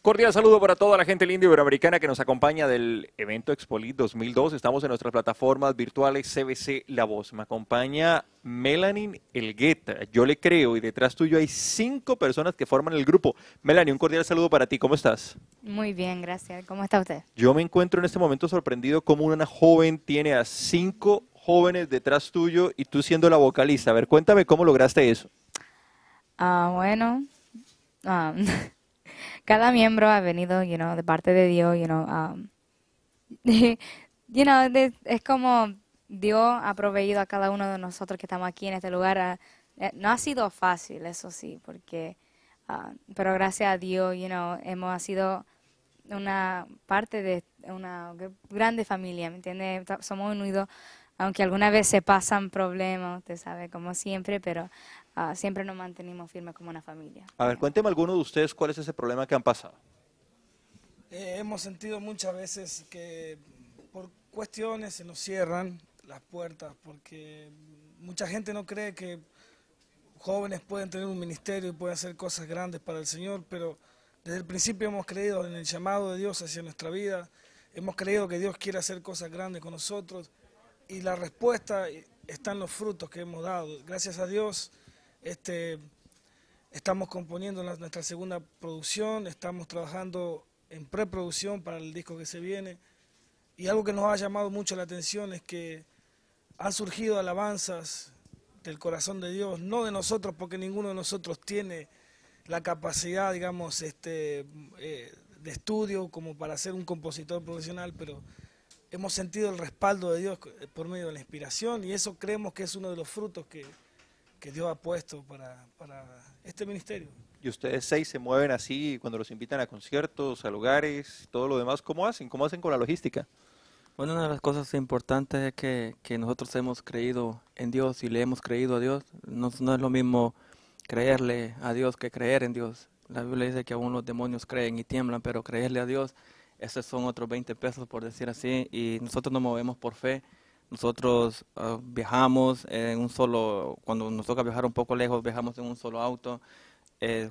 Cordial saludo para toda la gente linda iberoamericana que nos acompaña del evento Expolit 2002. Estamos en nuestras plataformas virtuales CBC La Voz. Me acompaña Melanie Elgueta. Yo le creo y detrás tuyo hay cinco personas que forman el grupo. Melanie, un cordial saludo para ti. ¿Cómo estás? Muy bien, gracias. ¿Cómo está usted? Yo me encuentro en este momento sorprendido cómo una joven tiene a cinco jóvenes detrás tuyo y tú siendo la vocalista. A ver, cuéntame cómo lograste eso. Ah, bueno. Ah, cada miembro ha venido, you know, de parte de Dios, you know, um, you know, es como Dios ha proveído a cada uno de nosotros que estamos aquí en este lugar. Ah, eh, no ha sido fácil, eso sí, porque, ah, pero gracias a Dios, you know, hemos sido una parte de una grande familia, ¿me entiendes? Somos unidos, aunque alguna vez se pasan problemas, usted sabe, como siempre, pero Ah, siempre nos mantenimos firmes como una familia. A ver, cuénteme alguno de ustedes cuál es ese problema que han pasado. Eh, hemos sentido muchas veces que por cuestiones se nos cierran las puertas, porque mucha gente no cree que jóvenes pueden tener un ministerio y pueden hacer cosas grandes para el Señor, pero desde el principio hemos creído en el llamado de Dios hacia nuestra vida, hemos creído que Dios quiere hacer cosas grandes con nosotros y la respuesta eh, está en los frutos que hemos dado. Gracias a Dios este, estamos componiendo nuestra segunda producción, estamos trabajando en preproducción para el disco que se viene. Y algo que nos ha llamado mucho la atención es que han surgido alabanzas del corazón de Dios, no de nosotros, porque ninguno de nosotros tiene la capacidad, digamos, este, eh, de estudio como para ser un compositor profesional, pero hemos sentido el respaldo de Dios por medio de la inspiración y eso creemos que es uno de los frutos que, que Dios ha puesto para, para este ministerio. ¿Y ustedes seis se mueven así cuando los invitan a conciertos, a lugares, todo lo demás? ¿Cómo hacen? ¿Cómo hacen con la logística? Bueno, una de las cosas importantes es que, que nosotros hemos creído en Dios y le hemos creído a Dios. No, no es lo mismo creerle a Dios que creer en Dios. La Biblia dice que aún los demonios creen y tiemblan, pero creerle a Dios, esos son otros 20 pesos, por decir así, y nosotros nos movemos por fe. Nosotros ah, viajamos en un solo, cuando nos toca viajar un poco lejos, viajamos en un solo auto, eh,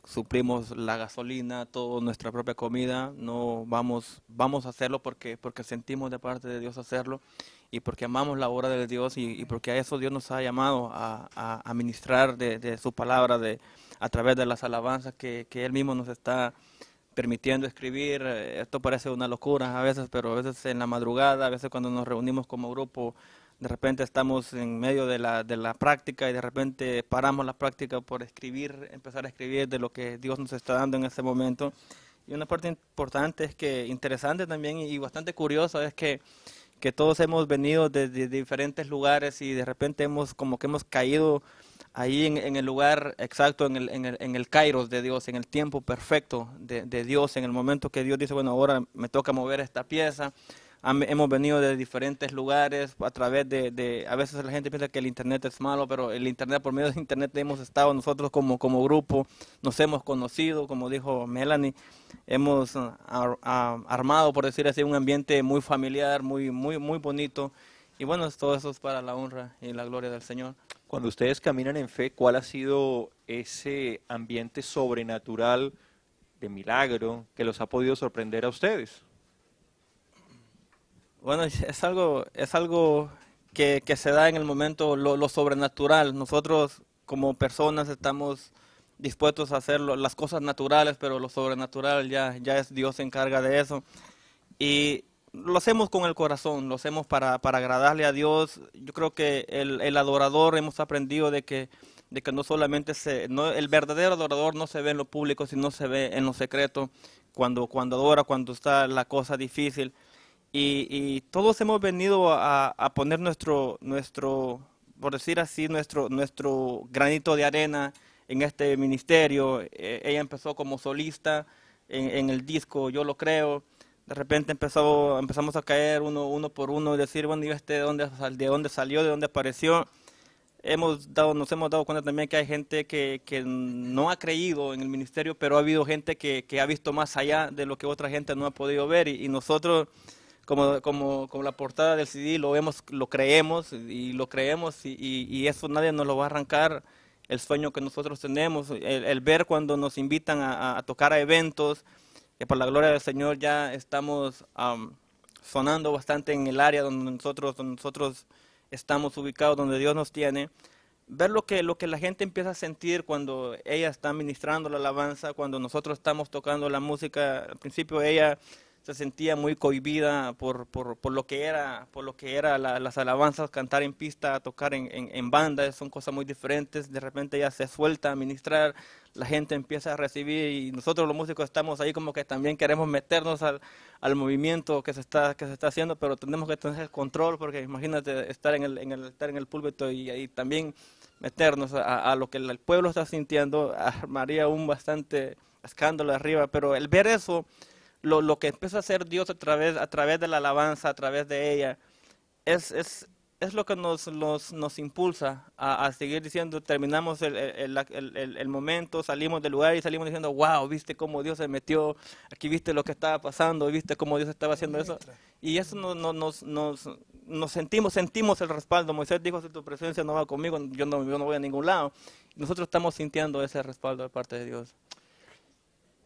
la gasolina, toda nuestra propia comida, no vamos, vamos a hacerlo porque, porque sentimos de parte de Dios hacerlo y porque amamos la obra de Dios y, porque a eso Dios nos ha llamado a, a, ministrar de, de, su palabra de, a través de las alabanzas que, que Él mismo nos está permitiendo escribir. Eh, esto parece una locura a veces, pero a veces en la madrugada, a veces cuando nos reunimos como grupo, de repente estamos en medio de la, práctica y de repente paramos la práctica por escribir, empezar a escribir de lo que Dios nos está dando en ese momento. Y una parte importante es que, interesante también y bastante curiosa es que que todos hemos venido desde de diferentes lugares y de repente hemos como que hemos caído ahí en, el lugar exacto, en el, kairos de Dios, en el tiempo perfecto de, Dios, en el momento que Dios dice, bueno, ahora me toca mover esta pieza. hemos venido de diferentes lugares a través de, a veces la gente piensa que el Internet es malo, pero el Internet, por medio del Internet hemos estado nosotros como, como grupo, nos hemos conocido, como dijo Melanie, hemos ah, ah, armado, por decir así, un ambiente muy familiar, muy, muy, muy bonito. Y bueno, todo eso es para la honra y la gloria del Señor. Cuando ustedes caminan en fe, ¿cuál ha sido ese ambiente sobrenatural de milagro que los ha podido sorprender a ustedes? Bueno, es algo, es algo que, que se da en el momento, lo, lo, sobrenatural. Nosotros como personas estamos dispuestos a hacer las cosas naturales, pero lo sobrenatural ya, ya es Dios se encarga de eso. Y lo hacemos con el corazón, lo hacemos para, para agradarle a Dios. Yo creo que el, el adorador hemos aprendido de que, de que no solamente se, no, el verdadero adorador no se ve en lo público, sino se ve en lo secreto, cuando, cuando adora, cuando está la cosa difícil. Y, todos hemos venido a, a, poner nuestro, nuestro, por decir así, nuestro, nuestro granito de arena en este ministerio. E, ella empezó como solista en el disco, yo lo creo de repente empezamos a caer uno, por uno y decir, bueno, ¿y este de dónde, salió, de dónde apareció? Hemos dado, nos hemos dado cuenta también que hay gente que, no ha creído en el ministerio, pero ha habido gente que, ha visto más allá de lo que otra gente no ha podido ver. Y, nosotros, como, como, la portada del CD, lo vemos, lo creemos y lo creemos y, eso nadie nos lo va a arrancar el sueño que nosotros tenemos, el, ver cuando nos invitan a tocar a eventos, que por la gloria del Señor ya estamos sonando bastante en el área donde nosotros, nosotros estamos ubicados, donde Dios nos tiene. Ver lo que, lo que la gente empieza a sentir cuando ella está ministrando la alabanza, cuando nosotros estamos tocando la música. Al principio ella se sentía muy cohibida por, por, por lo que era, por lo que era las alabanzas, cantar en pista, tocar en, en, banda, son cosas muy diferentes, de repente ya se suelta a ministrar, la gente empieza a recibir y nosotros los músicos estamos ahí como que también queremos meternos al, al movimiento que se está que se está haciendo, pero tenemos que tener el control porque imagínate estar en el, en el estar en el púlpito y, ahí también meternos a, a, lo que el pueblo está sintiendo armaría un bastante escándalo arriba, pero el ver eso lo, que empieza a hacer Dios a través, a través de la alabanza, a través de ella, es, es, lo que nos, impulsa a, seguir diciendo, terminamos el, momento, salimos del lugar y salimos diciendo, wow, viste cómo Dios se metió, aquí viste lo que estaba pasando, viste cómo Dios estaba haciendo eso. Y eso no, nos, sentimos, sentimos el respaldo. Moisés dijo, si tu presencia no va conmigo, yo no, yo no voy a ningún lado. Nosotros estamos sintiendo ese respaldo de parte de Dios.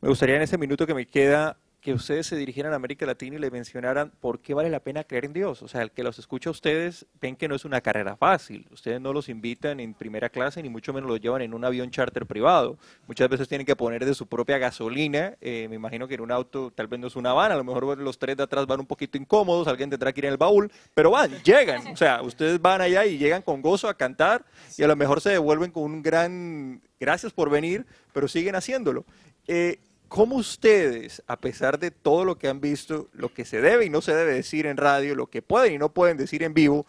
Me gustaría en ese minuto que me queda que ustedes se dirigieran a América Latina y le mencionaran por qué vale la pena creer en Dios. O sea, el que los escucha a ustedes ven que no es una carrera fácil. Ustedes no los invitan en primera clase, ni mucho menos los llevan en un avión charter privado. Muchas veces tienen que poner de su propia gasolina. Eh, me imagino que en un auto tal vez no es una van, a lo mejor los tres de atrás van un poquito incómodos, alguien tendrá que ir en el baúl, pero van, llegan. O sea, ustedes van allá y llegan con gozo a cantar y a lo mejor se devuelven con un gran gracias por venir, pero siguen haciéndolo. Eh, ¿Cómo ustedes, a pesar de todo lo que han visto, lo que se debe y no se debe decir en radio, lo que pueden y no pueden decir en vivo,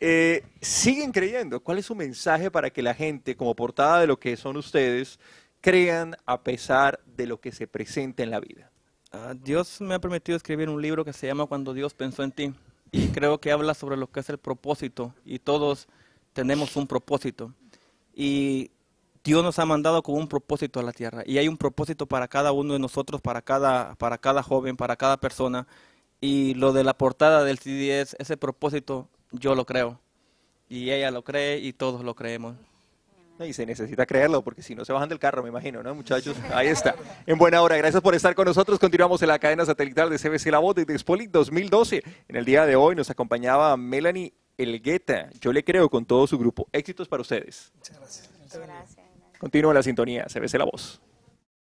eh, siguen creyendo? ¿Cuál es su mensaje para que la gente, como portada de lo que son ustedes, crean a pesar de lo que se presenta en la vida? Ah, Dios me ha permitido escribir un libro que se llama Cuando Dios pensó en ti y creo que habla sobre lo que es el propósito y todos tenemos un propósito. Y Dios nos ha mandado con un propósito a la tierra y hay un propósito para cada uno de nosotros, para cada, para cada joven, para cada persona. Y lo de la portada del CD es ese propósito, yo lo creo. Y ella lo cree y todos lo creemos. Y se necesita creerlo, porque si no se bajan del carro, me imagino, ¿no, muchachos? Ahí está. En buena hora, gracias por estar con nosotros. Continuamos en la cadena satelital de CBC La Voz de Expolit 2012. En el día de hoy nos acompañaba Melanie Elgueta. Yo le creo con todo su grupo. Éxitos para ustedes. gracias. Muchas gracias. Continúa la sintonía, se vece la voz.